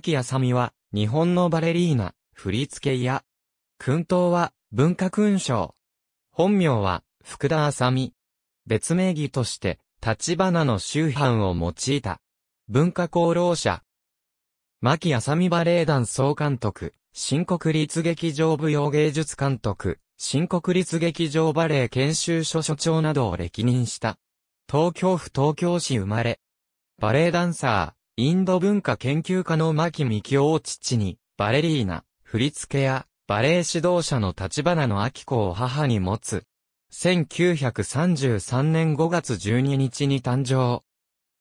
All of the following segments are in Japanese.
きあさみは、日本のバレリーナ、振付や、勲刀は、文化勲章。本名は、福田あさみ。別名義として、立花の周藩を用いた。文化功労者。牧あさみバレエ団総監督、新国立劇場舞踊芸術監督、新国立劇場バレエ研修所所長などを歴任した。東京府東京市生まれ。バレエダンサー。インド文化研究家の牧幹夫を父に、バレリーナ、振付や、バレエ指導者の立花の秋子を母に持つ。1933年5月12日に誕生。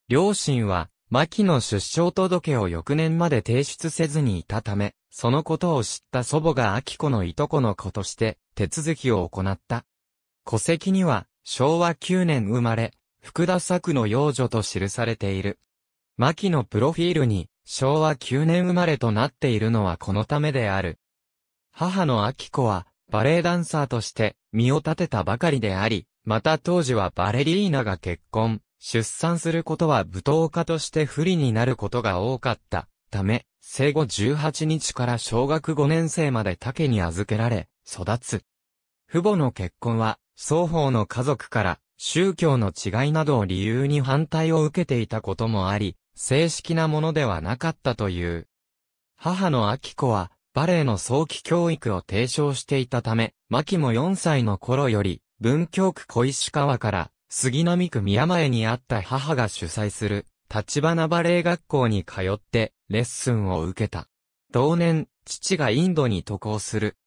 両親は、牧の出生届を翌年まで提出せずにいたため、そのことを知った祖母が秋子のいとこの子として、手続きを行った。戸籍には、昭和9年生まれ、福田作の養女と記されている。牧のプロフィールに、昭和9年生まれとなっているのはこのためである。母の秋子は、バレエダンサーとして、身を立てたばかりであり、また当時はバレリーナが結婚、出産することは舞踏家として不利になることが多かった。ため、生後18日から小学5年生まで竹に預けられ、育つ。父母の結婚は、双方の家族から、宗教の違いなどを理由に反対を受けていたこともあり、正式なものではなかったという。母の明子は、バレエの早期教育を提唱していたため、牧も4歳の頃より、文京区小石川から、杉並区宮前にあった母が主催する、立花バレエ学校に通って、レッスンを受けた。同年、父がインドに渡航する。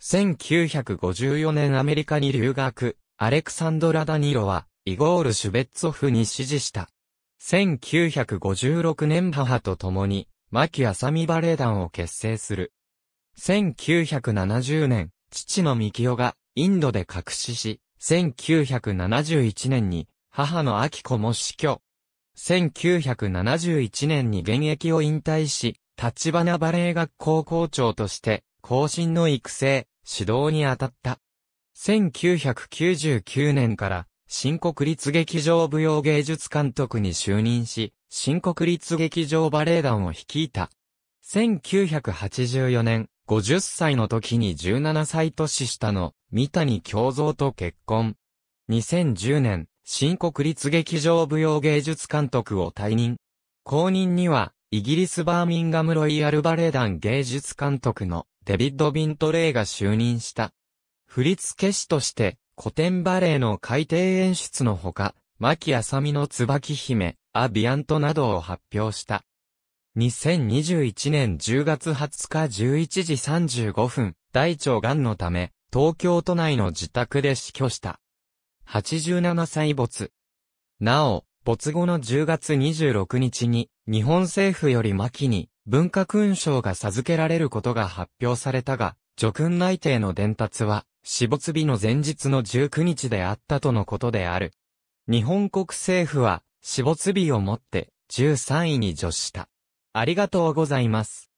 1954年アメリカに留学、アレクサンドラ・ダニーロは、イゴール・シュベッツォフに指示した。1956年母と共に、牧あさみバレエ団を結成する。1970年、父のみきおが、インドで隠しし、1971年に、母のあき子も死去。1971年に現役を引退し、立花バレエ学校校長として、後進の育成、指導に当たった。1999年から新国立劇場舞踊芸術監督に就任し、新国立劇場バレエ団を率いた。1984年、50歳の時に17歳年下の三谷京三と結婚。2010年、新国立劇場舞踊芸術監督を退任。後任には、イギリスバーミンガムロイヤルバレエ団芸術監督のデビッド・ビントレイが就任した。振付師として、古典バレエの海底演出のほか、牧さみの椿姫、アビアントなどを発表した。2021年10月20日11時35分、大腸癌のため、東京都内の自宅で死去した。87歳没。なお、没後の10月26日に、日本政府より巻に、文化勲章が授けられることが発表されたが、叙勲内定の伝達は、死没日の前日の19日であったとのことである。日本国政府は、死没日をもって、13位に除した。ありがとうございます。